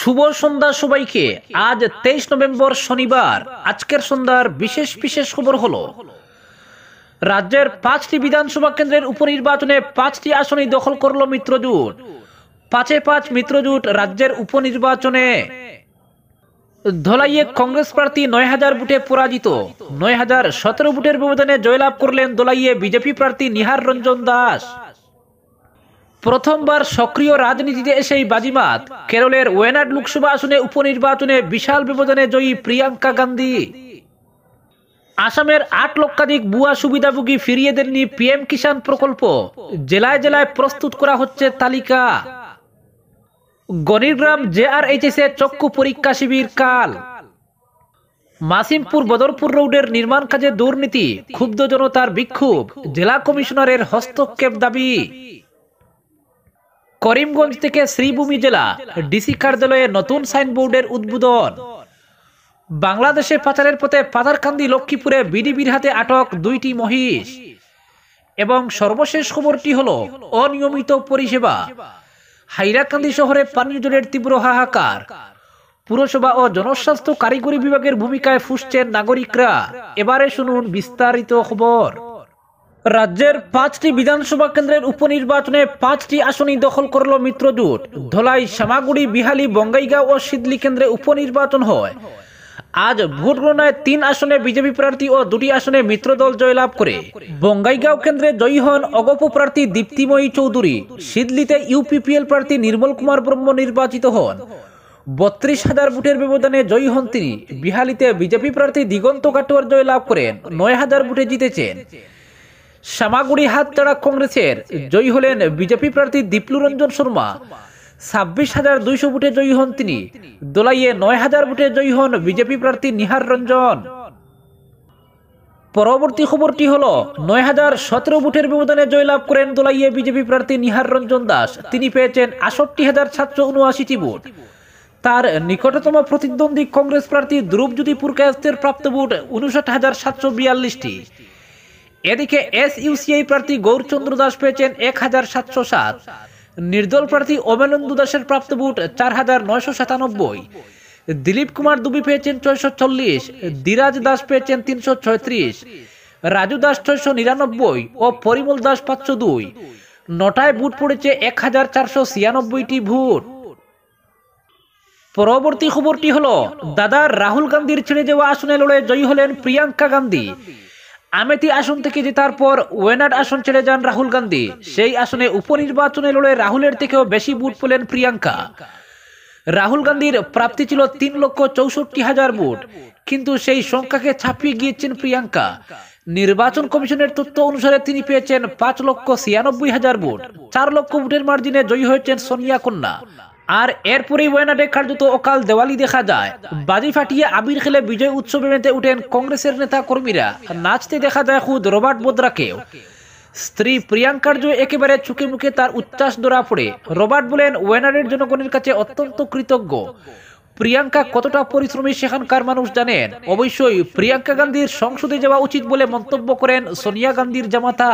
শুভ সন্ধ্যা সবাইকে আজ তেইশ নভেম্বর শনিবার আজকের সন্ধ্যার বিশেষ বিশেষ খবর হলো রাজ্যের পাঁচটি বিধানসভা কেন্দ্রের উপনির্বাচনে পাঁচটি আসনই দখল করল মিত্রজোট পাঁচে পাঁচ মিত্রজোট রাজ্যের উপনির্বাচনে ধলাইয়ে কংগ্রেস প্রার্থী নয় হাজার বুটে পরাজিত নয় হাজার সতেরো বুটের ব্যবধানে জয়লাভ করলেন দোলাইয়ে বিজেপি প্রার্থী নিহার রঞ্জন দাস প্রথমবার সক্রিয় রাজনীতিতে এসেই বাজিমাত কেরলের ওয়েনাড লোকসভা আসনে উপনির্বাচনে বিশাল ব্যবধানে জয়ী প্রিয়াঙ্কা গান্ধী আসামের আট লক্ষাধিক বুয়া সুবিধাভোগী ফিরিয়ে দেননি পিএম কিষাণ প্রকল্প জেলায় জেলায় প্রস্তুত করা হচ্ছে তালিকা এইচ জেআরএইচএস এ চক্ষু পরীক্ষা শিবির কাল মাসিমপুর বদরপুর রোডের নির্মাণ কাজে দুর্নীতি ক্ষুব্ধ জনতার বিক্ষোভ জেলা কমিশনারের হস্তক্ষেপ দাবি করিমগঞ্জ থেকে শ্রীভূমি জেলা ডিসি কার্যালয়ে নতুন সাইনবোর্ডের উদ্বোধন বাংলাদেশে পাচারের পথে পাতারকান্দি লক্ষ্মীপুরে বিডিবির হাতে আটক দুইটি মহিষ এবং সর্বশেষ খবরটি হল অনিয়মিত পরিষেবা হাইরাকান্দি শহরে পানীয় জলের তীব্র হাহাকার পুরসভা ও জনস্বাস্থ্য কারিগরি বিভাগের ভূমিকায় ফুসছেন নাগরিকরা এবারে শুনুন বিস্তারিত খবর রাজ্যের পাঁচটি বিধানসভা কেন্দ্রের উপনির্বাচনে পাঁচটি আসনই দখল করল মিত্রজোট ধলাই শ্যামাগুড়ি বিহালি বঙ্গাইগাঁও ও সিদলি কেন্দ্রে উপনির্বাচন হয় আজ ভোট গণনায় তিন আসনে বিজেপি প্রার্থী ও দুটি আসনে মিত্র দল জয়লাভ করে বঙ্গাইগাঁও কেন্দ্রে জয়ী হন অগপ প্রার্থী দীপ্তিময়ী চৌধুরী সিদলিতে ইউপিপিএল প্রার্থী নির্মল কুমার ব্রহ্ম নির্বাচিত হন বত্রিশ হাজার ভোটের ব্যবধানে জয়ী হন তিনি বিহালিতে বিজেপি প্রার্থী দিগন্ত কাটোয়ার জয়লাভ করেন নয় হাজার ভোটে জিতেছেন শ্যামাগুড়ি হাতচাড়া কংগ্রেসের জয়ী হলেন বিজেপি প্রার্থী দীপলু রঞ্জন শর্মা ছাব্বিশ হাজার দুইশো ভোটে জয়ী হন তিনি দোলাইয়ে নয় হাজার ভোটে জয়ী হন বিজেপি প্রার্থী নিহার রঞ্জন পরবর্তী খবরটি হল নয় হাজার সতেরো ভোটের ব্যবধানে জয়লাভ করেন দোলাইয়ে বিজেপি প্রার্থী নিহার রঞ্জন দাস তিনি পেয়েছেন আষট্টি হাজার সাতশো উনআশিটি ভোট তার নিকটতম প্রতিদ্বন্দ্বী কংগ্রেস প্রার্থী দ্রুপজ্যোতি পুরকায়স্তের প্রাপ্ত ভোট উনষাট হাজার সাতশো বিয়াল্লিশটি এদিকে এস ইউসিআই প্রার্থী গৌরচন্দ্র দাস পেয়েছেন এক হাজার সাতশো সাত নির্দল প্রার্থী অমেলেন্দু দাসের প্রাপ্ত ভোট চার হাজার নয়শো সাতানব্বই দিলীপ কুমার দুবি পেয়েছেন ছয়শো চল্লিশ দিরাজ দাস পেয়েছেন তিনশো ছয়ত্রিশ রাজু দাস ছয়শো নিরানব্বই ও পরিমল দাস পাঁচশো দুই নটায় ভোট পড়েছে এক হাজার চারশো ছিয়ানব্বইটি ভোট পরবর্তী খবরটি হল দাদা রাহুল গান্ধীর ছেড়ে যাওয়া আসনে লড়ে জয়ী হলেন প্রিয়াঙ্কা গান্ধী আমেথি আসন থেকে জেতার পর ওয়েনাড আসন ছেড়ে যান রাহুল গান্ধী সেই আসনে উপনির্বাচনে লড়ে রাহুলের থেকেও বেশি বুট পেলেন প্রিয়াঙ্কা রাহুল গান্ধীর প্রাপ্তি ছিল তিন লক্ষ চৌষট্টি হাজার বুট কিন্তু সেই সংখ্যাকে ছাপিয়ে গিয়েছেন প্রিয়াঙ্কা নির্বাচন কমিশনের তথ্য অনুসারে তিনি পেয়েছেন পাঁচ লক্ষ ছিয়ানব্বই হাজার ভোট চার লক্ষ ভোটের মার্জিনে জয়ী হয়েছেন সোনিয়া কন্যা আর এরপরেই ওয়েনাডে কার্যত অকাল দেওয়ালি দেখা যায় বাজি ফাটিয়ে আবির খেলে বিজয় উৎসবে মেতে উঠেন কংগ্রেসের নেতা কর্মীরা নাচতে দেখা যায় খুদ রবার্ট বোদ্রাকেও স্ত্রী প্রিয়াঙ্কার জয় একেবারে চুকে মুখে তার উচ্ছ্বাস ধরা পড়ে রবার্ট বলেন ওয়েনারের জনগণের কাছে অত্যন্ত কৃতজ্ঞ প্রিয়াঙ্কা কতটা পরিশ্রমী সেখানকার মানুষ জানেন অবশ্যই প্রিয়াঙ্কা গান্ধীর সংসদে যাওয়া উচিত বলে মন্তব্য করেন সোনিয়া গান্ধীর জামাতা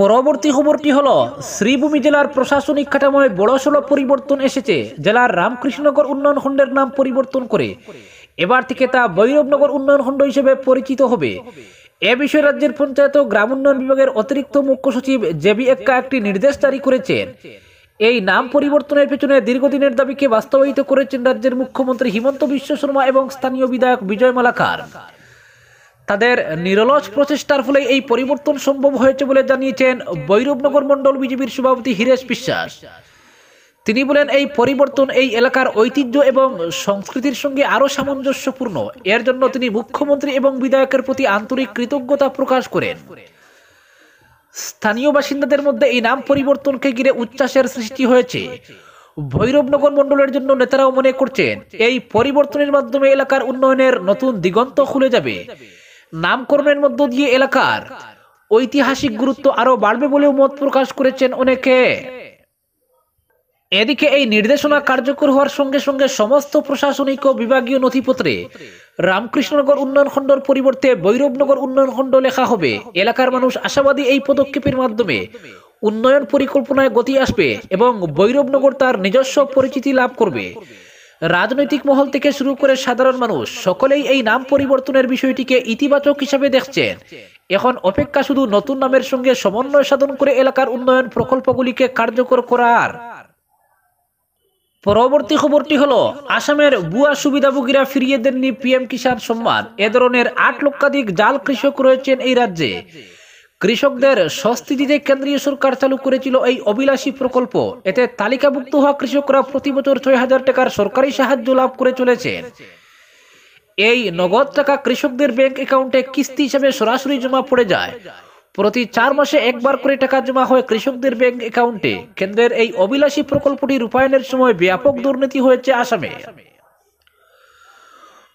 পরবর্তী খবরটি হল শ্রীভূমি জেলার প্রশাসনিক কাঠামোয় বড়সড় পরিবর্তন এসেছে জেলার রামকৃষ্ণনগর উন্নয়ন খণ্ডের নাম পরিবর্তন করে এবার থেকে তা ভৈরবনগর উন্নয়ন খণ্ড হিসেবে পরিচিত হবে এ বিষয়ে রাজ্যের পঞ্চায়েত ও গ্রাম উন্নয়ন বিভাগের অতিরিক্ত মুখ্য সচিব জেবি এক্কা একটি নির্দেশ জারি করেছেন এই নাম পরিবর্তনের পেছনে দীর্ঘদিনের দাবিকে বাস্তবায়িত করেছেন রাজ্যের মুখ্যমন্ত্রী হিমন্ত বিশ্ব শর্মা এবং স্থানীয় বিধায়ক বিজয় মালাকার তাদের নিরলস প্রচেষ্টার ফলে এই পরিবর্তন সম্ভব হয়েছে বলে জানিয়েছেন বৈরবনগর মন্ডল বিজেপির সভাপতি হিরেশ বিশ্বাস তিনি বলেন এই পরিবর্তন এই এলাকার ঐতিহ্য এবং সংস্কৃতির সঙ্গে আরও সামঞ্জস্যপূর্ণ এর জন্য তিনি মুখ্যমন্ত্রী এবং বিধায়কের প্রতি আন্তরিক কৃতজ্ঞতা প্রকাশ করেন স্থানীয় বাসিন্দাদের মধ্যে এই নাম পরিবর্তনকে ঘিরে উচ্ছ্বাসের সৃষ্টি হয়েছে ভৈরবনগর মণ্ডলের জন্য নেতারাও মনে করছেন এই পরিবর্তনের মাধ্যমে এলাকার উন্নয়নের নতুন দিগন্ত খুলে যাবে নামকরণের মধ্য দিয়ে এলাকার ঐতিহাসিক গুরুত্ব আরও বাড়বে বলেও মত প্রকাশ করেছেন অনেকে এদিকে এই নির্দেশনা কার্যকর হওয়ার সঙ্গে সঙ্গে সমস্ত প্রশাসনিক ও বিভাগীয় নথিপত্রে রামকৃষ্ণনগর উন্নয়ন খণ্ডর পরিবর্তে বৈরবনগর উন্নয়ন খণ্ড লেখা হবে এলাকার মানুষ আশাবাদী এই পদক্ষেপের মাধ্যমে উন্নয়ন পরিকল্পনায় গতি আসবে এবং বৈরবনগর তার নিজস্ব পরিচিতি লাভ করবে রাজনৈতিক মহল থেকে শুরু করে সাধারণ মানুষ সকলেই এই নাম পরিবর্তনের বিষয়টিকে ইতিবাচক হিসাবে দেখছেন এখন অপেক্ষা শুধু নতুন নামের সঙ্গে সমন্বয় সাধন করে এলাকার উন্নয়ন প্রকল্পগুলিকে কার্যকর করার পরবর্তী খবরটি হলো আসামের বুয়া সুবিধাভোগীরা ফিরিয়ে দেননি পিএম কিষাণ সম্মান এ ধরনের আট লক্ষাধিক জাল কৃষক রয়েছেন এই রাজ্যে কৃষকদের স্বস্তি দিতে কেন্দ্রীয় সরকার চালু করেছিল এই অবিলাসী প্রকল্প এতে তালিকাভুক্ত হওয়া কৃষকরা প্রতি বছর ছয় হাজার টাকার সরকারি সাহায্য লাভ করে চলেছেন এই নগদ টাকা কৃষকদের ব্যাংক অ্যাকাউন্টে কিস্তি হিসেবে সরাসরি জমা পড়ে যায় প্রতি চার মাসে একবার করে টাকা জমা হয় কৃষকদের ব্যাংক অ্যাকাউন্টে কেন্দ্রের এই অবিলাসী প্রকল্পটি রূপায়ণের সময় ব্যাপক দুর্নীতি হয়েছে আসামে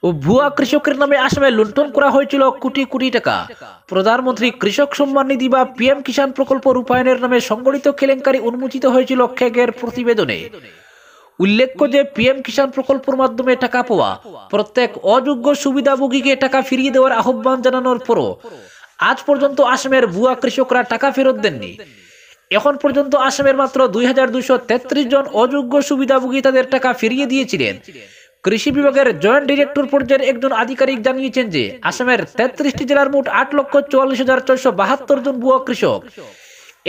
ও ভুয়া কৃষকের নামে আসামে লুণ্ঠন করা হয়েছিল কোটি কোটি টাকা প্রধানমন্ত্রী কৃষক সম্মান নিধি বা পিএম কিষাণ প্রকল্প রূপায়ণের নামে সংগঠিত কেলেঙ্কারি উন্মোচিত হয়েছিল খেগের প্রতিবেদনে উল্লেখ্য যে পিএম কিষাণ প্রকল্পের মাধ্যমে টাকা পাওয়া প্রত্যেক অযোগ্য সুবিধাভোগীকে টাকা ফিরিয়ে দেওয়ার আহ্বান জানানোর পরও আজ পর্যন্ত আসামের ভুয়া কৃষকরা টাকা ফেরত দেননি এখন পর্যন্ত আসামের মাত্র দুই জন অযোগ্য সুবিধাভোগী তাদের টাকা ফিরিয়ে দিয়েছিলেন কৃষি বিভাগের জয়েন্ট ডিরেক্টর পর্যায়ের একজন আধিকারিক জানিয়েছেন যে আসামের তেত্রিশটি জেলার মোট আট লক্ষ চুয়াল্লিশ হাজার ছয়শো বাহাত্তর জন ভুয়া কৃষক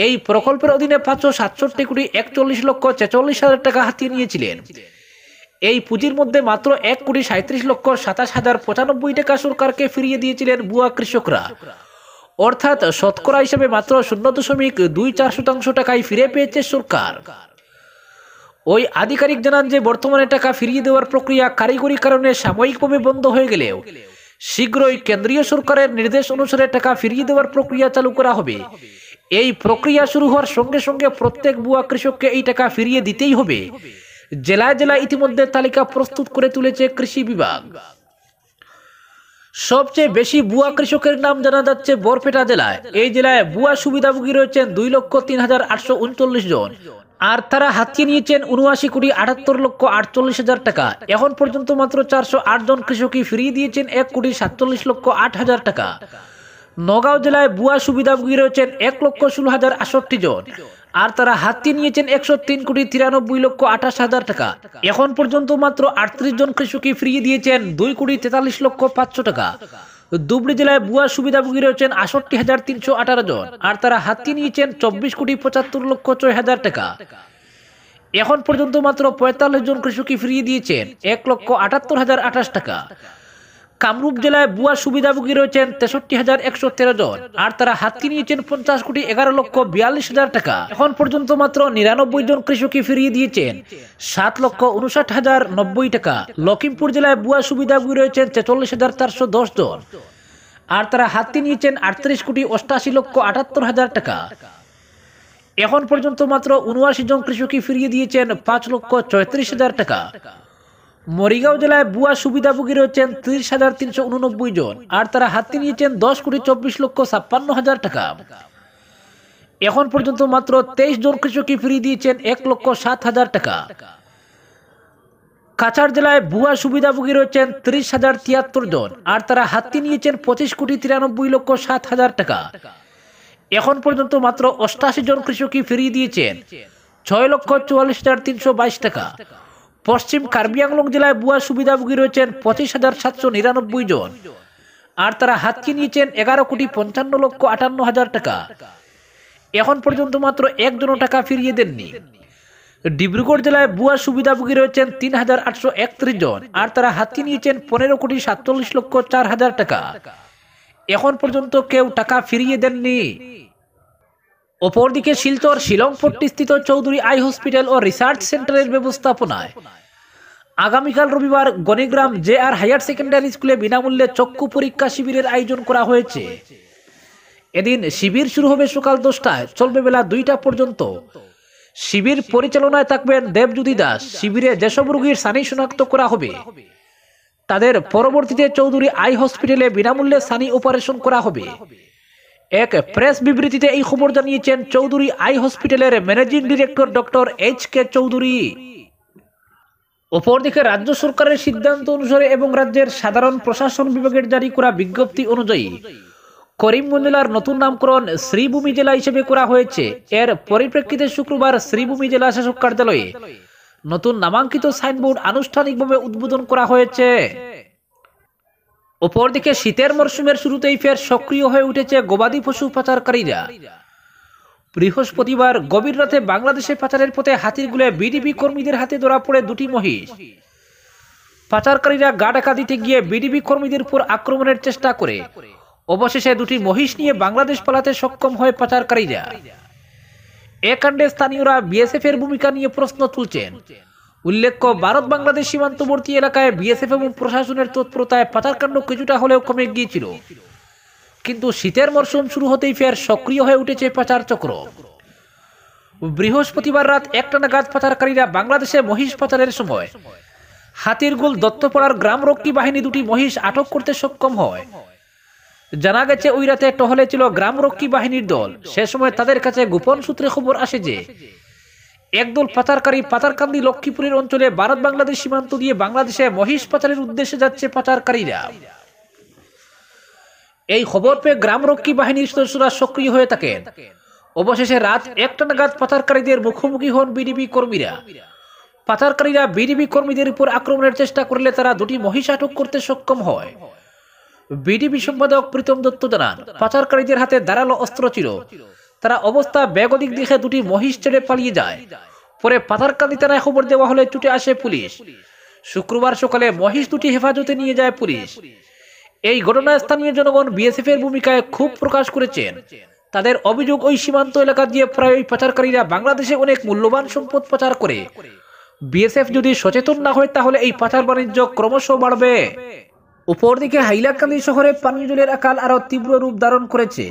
এই প্রকল্পের অধীনে পাঁচশো সাতষট্টি কোটি একচল্লিশ লক্ষ ছেচল্লিশ হাজার টাকা হাতিয়ে নিয়েছিলেন এই পুঁজির মধ্যে মাত্র এক কোটি সাঁত্রিশ লক্ষ সাতাশ হাজার পঁচানব্বই টাকা সরকারকে ফিরিয়ে দিয়েছিলেন ভুয়া কৃষকরা অর্থাৎ শতকরা হিসেবে মাত্র শূন্য দশমিক দুই চার শতাংশ টাকায় ফিরে পেয়েছে সরকার ওই আধিকারিক জানান যে বর্তমানে টাকা ফিরিয়ে দেওয়ার প্রক্রিয়া কারিগরি কারণে সাময়িকভাবে বন্ধ হয়ে গেলেও শীঘ্রই কেন্দ্রীয় সরকারের নির্দেশ অনুসারে টাকা ফিরিয়ে দেওয়ার প্রক্রিয়া চালু করা হবে এই প্রক্রিয়া শুরু হওয়ার সঙ্গে সঙ্গে প্রত্যেক বুয়া কৃষককে এই টাকা ফিরিয়ে দিতেই হবে জেলায় জেলায় ইতিমধ্যে তালিকা প্রস্তুত করে তুলেছে কৃষি বিভাগ সবচেয়ে বেশি বুয়া কৃষকের নাম জানা যাচ্ছে বরপেটা জেলায় এই জেলায় বুয়া সুবিধাভোগী রয়েছেন দুই লক্ষ তিন হাজার আটশো উনচল্লিশ জন আর তারা হাতিয়ে নিয়েছেন উনআশি কোটি আটাত্তর লক্ষ আটচল্লিশ হাজার টাকা এখন পর্যন্ত মাত্র চারশো জন কৃষকই ফিরিয়ে দিয়েছেন এক কোটি সাতচল্লিশ লক্ষ আট হাজার টাকা নগাঁও জেলায় বুয়া সুবিধাভোগী রয়েছেন এক লক্ষ ষোলো হাজার আষট্টি জন আর তারা হাতিয়ে নিয়েছেন একশো তিন কোটি তিরানব্বই লক্ষ আঠাশ হাজার টাকা এখন পর্যন্ত মাত্র আটত্রিশ জন কৃষকই ফিরিয়ে দিয়েছেন দুই কোটি তেতাল্লিশ লক্ষ পাঁচশো টাকা ধুবড়ি জেলায় ভুয়া সুবিধাভোগী রয়েছেন আষট্টি হাজার তিনশো আঠারো জন আর তারা হাতিয়ে নিয়েছেন চব্বিশ কোটি পঁচাত্তর লক্ষ ছয় হাজার টাকা এখন পর্যন্ত মাত্র পঁয়তাল্লিশ জন কৃষকই ফিরিয়ে দিয়েছেন এক লক্ষ আটাত্তর হাজার আঠাশ টাকা কামরূপ জেলায় বুয়া সুবিধাভোগী রয়েছেন তেষট্টি হাজার একশো তেরো জন আর তারা হাতি নিয়েছেন পঞ্চাশ কোটি এগারো লক্ষ বিয়াল্লিশ হাজার টাকা এখন পর্যন্ত মাত্র নিরানব্বই জন কৃষকই ফিরিয়ে দিয়েছেন সাত লক্ষ উনষাট হাজার নব্বই টাকা লখিমপুর জেলায় বুয়া সুবিধাভোগী রয়েছেন তেচল্লিশ হাজার চারশো দশ জন আর তারা হাতি নিয়েছেন আটত্রিশ কোটি অষ্টাশি লক্ষ আটাত্তর হাজার টাকা এখন পর্যন্ত মাত্র উনআশি জন কৃষকই ফিরিয়ে দিয়েছেন পাঁচ লক্ষ চৌত্রিশ হাজার টাকা মরিগাঁও জেলায় বুয়া সুবিধাভোগী রয়েছেন ত্রিশ হাজার তিনশো উননব্বই জন আর তারা হাতে নিয়েছেন দশ কোটি চব্বিশ লক্ষ ছাপ্পান্ন হাজার টাকা এখন পর্যন্ত মাত্র তেইশ জন কৃষককে ফিরিয়ে দিয়েছেন এক লক্ষ সাত হাজার টাকা কাছাড় জেলায় বুয়া সুবিধাভোগী রয়েছেন ত্রিশ হাজার তিয়াত্তর জন আর তারা হাতে নিয়েছেন পঁচিশ কোটি তিরানব্বই লক্ষ সাত হাজার টাকা এখন পর্যন্ত মাত্র অষ্টাশি জন কৃষকই ফিরিয়ে দিয়েছেন ছয় লক্ষ চুয়াল্লিশ হাজার তিনশো বাইশ টাকা পশ্চিম কার্বি আংলং জেলায় বুয়া সুবিধাভোগী রয়েছেন পঁচিশ হাজার সাতশো নিরানব্বই জন আর তারা হাতকে নিয়েছেন এগারো কোটি পঞ্চান্ন লক্ষ আটান্ন হাজার টাকা এখন পর্যন্ত মাত্র একজনও টাকা ফিরিয়ে দেননি ডিব্রুগড় জেলায় বুয়া সুবিধাভোগী রয়েছেন তিন হাজার আটশো একত্রিশ জন আর তারা হাতকে নিয়েছেন পনেরো কোটি সাতচল্লিশ লক্ষ চার হাজার টাকা এখন পর্যন্ত কেউ টাকা ফিরিয়ে দেননি অপরদিকে শিলচর শিলংপট্টিস্থিত চৌধুরী আই হসপিটাল ও রিসার্চ সেন্টারের ব্যবস্থাপনায় আগামীকাল রবিবার Ganigram J R higher secondary স্কুলে বিনামূল্যে চক্ষু পরীক্ষা শিবিরের আয়োজন করা হয়েছে এদিন শিবির শুরু হবে সকাল দশটায় চলবে বেলা দুইটা পর্যন্ত শিবির পরিচালনায় থাকবেন দেবজ্যোতি দাস শিবিরে যেসব রোগীর সানি শনাক্ত করা হবে তাদের পরবর্তীতে চৌধুরী আই হসপিটালে বিনামূল্যে সানি অপারেশন করা হবে এক প্রেস বিবৃতিতে এই খবর জানিয়েছেন চৌধুরী আই হসপিটালের managing director doctor H K Chowdhury অপরদিকে রাজ্য সরকারের সিদ্ধান্ত অনুসারে এবং রাজ্যের সাধারণ প্রশাসন বিভাগের জারি করা বিজ্ঞপ্তি অনুযায়ী করিমগঞ্জ জেলার নতুন নামকরণ শ্রীভূমি জেলা হিসেবে করা হয়েছে এর পরিপ্রেক্ষিতে শুক্রবার শ্রীভূমি জেলা শাসক কার্যালয়ে নতুন নামাঙ্কিত সাইনবোর্ড আনুষ্ঠানিকভাবে উদ্বোধন করা হয়েছে অপরদিকে শীতের মরশুমের শুরুতেই ফের সক্রিয় হয়ে উঠেছে গবাদি পশু পাচারকারীরা বৃহস্পতিবার গভীর রাতে বাংলাদেশে পাচারের পথে হাতির গুলে বিডিবি কর্মীদের হাতে ধরা পড়ে দুটি মহিষ পাচারকারীরা গা ডাকা দিতে গিয়ে বিডিবি কর্মীদের উপর আক্রমণের চেষ্টা করে অবশেষে দুটি মহিষ নিয়ে বাংলাদেশ পালাতে সক্ষম হয় পাচারকারীরা এ কাণ্ডে স্থানীয়রা বিএসএফ এর ভূমিকা নিয়ে প্রশ্ন তুলছেন উল্লেখ্য ভারত বাংলাদেশ সীমান্তবর্তী এলাকায় বিএসএফ এবং প্রশাসনের তৎপরতায় পাচারকাণ্ড কিছুটা হলেও কমে গিয়েছিল কিন্তু শীতের মরশুম শুরু হতেই ফের সক্রিয় হয়ে উঠেছে পাচার চক্র বৃহস্পতিবার রাত একটা গাছ পাচারকারীরা বাংলাদেশে মহিষ পাচারের সময় হাতিরগুল দত্তপাড়ার গ্রামরক্ষী বাহিনী দুটি মহিষ আটক করতে সক্ষম হয় জানা গেছে ওই রাতে টহলে ছিল গ্রামরক্ষী বাহিনীর দল সে সময় তাদের কাছে গোপন সূত্রে খবর আসে যে একদল পাচারকারী পাচারকান্দি লক্ষ্মীপুরের অঞ্চলে ভারত বাংলাদেশ সীমান্ত দিয়ে বাংলাদেশে মহিষ পাচারের উদ্দেশ্যে যাচ্ছে পাচারকারীরা এই খবর পেয়ে গ্রামরক্ষী বাহিনীর সদস্যরা সক্রিয় হয়ে থাকেন অবশেষে রাত একটা নাগাদ পাচারকারীদের মুখোমুখি হন বিডিবি কর্মীরা পাচারকারীরা বিডিবি কর্মীদের উপর আক্রমণের চেষ্টা করলে তারা দুটি মহিষ আটক করতে সক্ষম হয় বিডিবি সম্পাদক প্রীতম দত্ত জানান পাচারকারীদের হাতে দাঁড়ালো অস্ত্র ছিল তারা অবস্থা বেগদিক দেখে দুটি মহিষ ছেড়ে পালিয়ে যায় পরে পাথারকান্দি থানায় খবর দেওয়া হলে ছুটে আসে পুলিশ শুক্রবার সকালে মহিষ দুটি হেফাজতে নিয়ে যায় পুলিশ এই ঘটনায় স্থানীয় জনগণ বিএসএফ এর ভূমিকায় খুব প্রকাশ করেছেন তাদের অভিযোগ ওই সীমান্ত এলাকা দিয়ে প্রায় ওই পাচারকারীরা বাংলাদেশে অনেক মূল্যবান সম্পদ পাচার করে বিএসএফ যদি সচেতন না হয় তাহলে এই পাচার বাণিজ্য ক্রমশ বাড়বে উপরদিকে হাইলাকান্দি শহরে পানীয় জলের আকাল আরো তীব্র রূপ ধারণ করেছে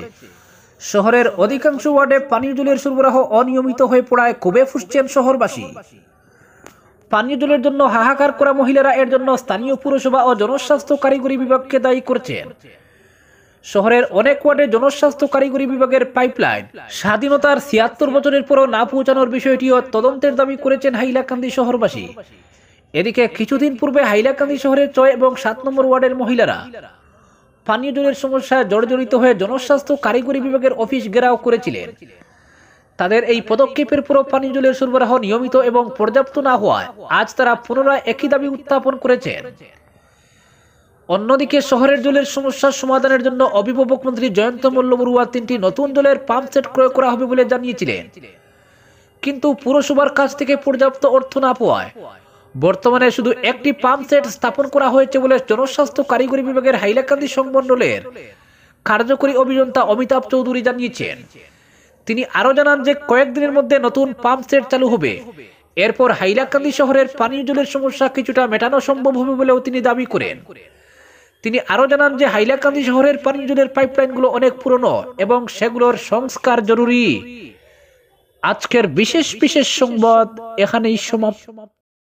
শহরের অধিকাংশ ওয়ার্ডে পানীয় জলের সরবরাহ অনিয়মিত হয়ে পড়ায় কোবে ফুসছেন শহরবাসী পানীয় জলের জন্য হাহাকার করা মহিলারা এর জন্য স্থানীয় পুরসভা ও জনস্বাস্থ্য কারিগরি বিভাগকে দায়ী করছেন শহরের অনেক ওয়ার্ডে জনস্বাস্থ্য কারিগরি বিভাগের পাইপলাইন স্বাধীনতার ছিয়াত্তর বছরের পরও না পৌঁছানোর বিষয়টিও তদন্তের দাবি করেছেন হাইলাকান্দি শহরবাসী এদিকে কিছুদিন পূর্বে হাইলাকান্দি শহরের ছয় এবং সাত নম্বর ওয়ার্ডের মহিলারা পানীয় জলের সমস্যায় জর্জরিত হয়ে জনস্বাস্থ্য কারিগরি বিভাগের অফিস ঘেরাও করেছিলেন তাদের এই পদক্ষেপের পর পানীয় জলের সরবরাহ নিয়মিত এবং পর্যাপ্ত না হওয়ায় আজ তারা পুনরায় একই দাবি উত্থাপন করেছেন অন্যদিকে শহরের জলের সমস্যার সমাধানের জন্য অভিভাবক মন্ত্রী জয়ন্ত মল্ল বড়ুয়া তিনটি নতুন জলের পাম্প সেট ক্রয় করা হবে বলে জানিয়েছিলেন কিন্তু পুরসভার কাছ থেকে পর্যাপ্ত অর্থ না পাওয়ায় বর্তমানে শুধু একটি পাম্প সেট স্থাপন করা হয়েছে বলে জনস্বাস্থ্য কারিগরি বিভাগের হাইলাকান্দি সংমন্ডলের কার্যকরী অভিযন্তা অমিতাভ চৌধুরী জানিয়েছেন তিনি আরও জানান যে কয়েকদিনের মধ্যে নতুন পাম্প সেট চালু হবে এরপর হাইলাকান্দি শহরের পানীয় জলের সমস্যা কিছুটা মেটানো সম্ভব হবে বলেও তিনি দাবি করেন তিনি আরও জানান যে হাইলাকান্দি শহরের পানীয় জলের পাইপলাইনগুলো অনেক পুরনো এবং সেগুলোর সংস্কার জরুরি আজকের বিশেষ বিশেষ সংবাদ এখানেই সমাপ্ত